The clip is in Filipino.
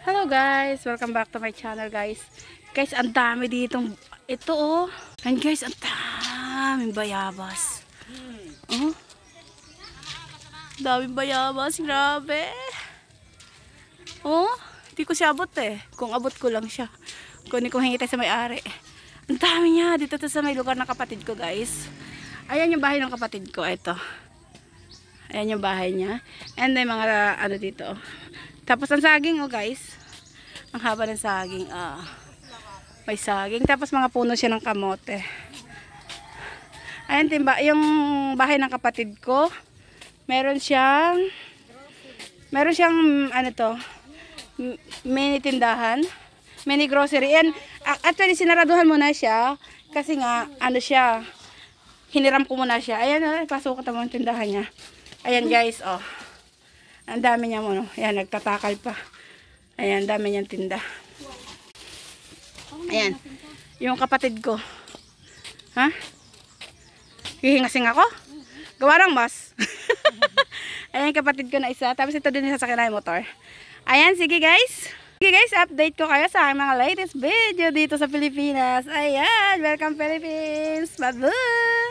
Hello guys, welcome back to my channel guys. Guys, ang dami dito. ito oh. And guys, ang daming bayabas. Oh. Daming bayabas, grabe. Oh, hindi ko siya abot eh. Kung abot ko lang siya. Kunin ko hingi tayo sa may-ari. Ang dami niya dito to sa may lugar ng kapatid ko guys. Ayan yung bahay ng kapatid ko, ito. Ayan yung bahay niya. And then mga ano dito oh tapos ang saging, oh guys. Ang haba ng saging. Ah, may saging. Tapos mga puno siya ng kamote. Ayan, timba, yung bahay ng kapatid ko, meron siyang, meron siyang, ano to, mini tindahan, mini grocery. And actually, sinaraduhan muna siya, kasi nga, ano siya, hiniram ko muna siya. Ayan, oh, pasok ko tamo ang tindahan niya. Ayan guys, oh. Ang dami niya mo, no? Ayan, nagtatakal pa. Ayan, dami niyang tinda. Ayan. Yung kapatid ko. Ha? Hihingasing ako? Gawa ng mas. Ayan, kapatid ko na isa. Tapos ito din sa sasakyan motor. Ayan, sige guys. Okay guys, update ko kayo sa mga latest video dito sa Pilipinas. Ayan, welcome Philippines! bye